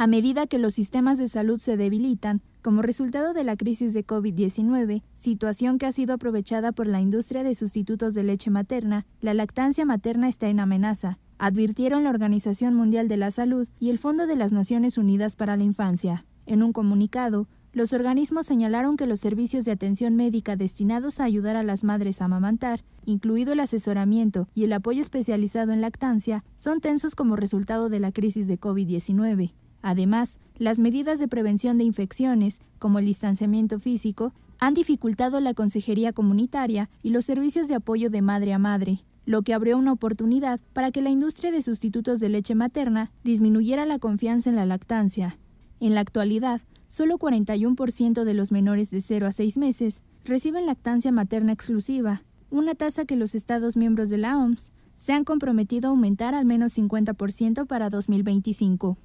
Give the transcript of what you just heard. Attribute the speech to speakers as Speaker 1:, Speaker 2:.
Speaker 1: A medida que los sistemas de salud se debilitan, como resultado de la crisis de COVID-19, situación que ha sido aprovechada por la industria de sustitutos de leche materna, la lactancia materna está en amenaza, advirtieron la Organización Mundial de la Salud y el Fondo de las Naciones Unidas para la Infancia. En un comunicado, los organismos señalaron que los servicios de atención médica destinados a ayudar a las madres a amamantar, incluido el asesoramiento y el apoyo especializado en lactancia, son tensos como resultado de la crisis de COVID-19. Además, las medidas de prevención de infecciones, como el distanciamiento físico, han dificultado la consejería comunitaria y los servicios de apoyo de madre a madre, lo que abrió una oportunidad para que la industria de sustitutos de leche materna disminuyera la confianza en la lactancia. En la actualidad, solo 41% de los menores de 0 a 6 meses reciben lactancia materna exclusiva, una tasa que los Estados miembros de la OMS se han comprometido a aumentar al menos 50% para 2025.